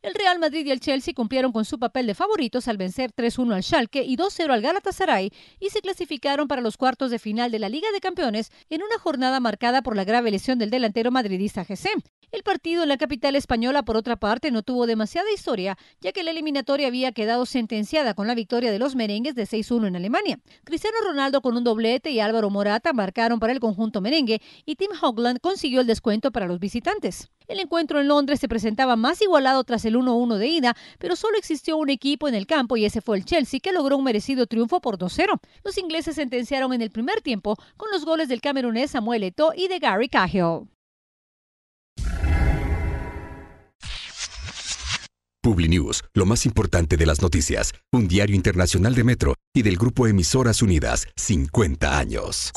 El Real Madrid y el Chelsea cumplieron con su papel de favoritos al vencer 3-1 al Schalke y 2-0 al Galatasaray y se clasificaron para los cuartos de final de la Liga de Campeones en una jornada marcada por la grave lesión del delantero madridista GC. El partido en la capital española, por otra parte, no tuvo demasiada historia, ya que la eliminatoria había quedado sentenciada con la victoria de los merengues de 6-1 en Alemania. Cristiano Ronaldo con un doblete y Álvaro Morata marcaron para el conjunto merengue y Tim Hogland consiguió el descuento para los visitantes. El encuentro en Londres se presentaba más igualado tras el 1-1 de ida, pero solo existió un equipo en el campo y ese fue el Chelsea, que logró un merecido triunfo por 2-0. Los ingleses sentenciaron en el primer tiempo con los goles del camerunés Samuel Eto'o y de Gary Cahill. PubliNews, lo más importante de las noticias, un diario internacional de Metro y del grupo Emisoras Unidas, 50 años.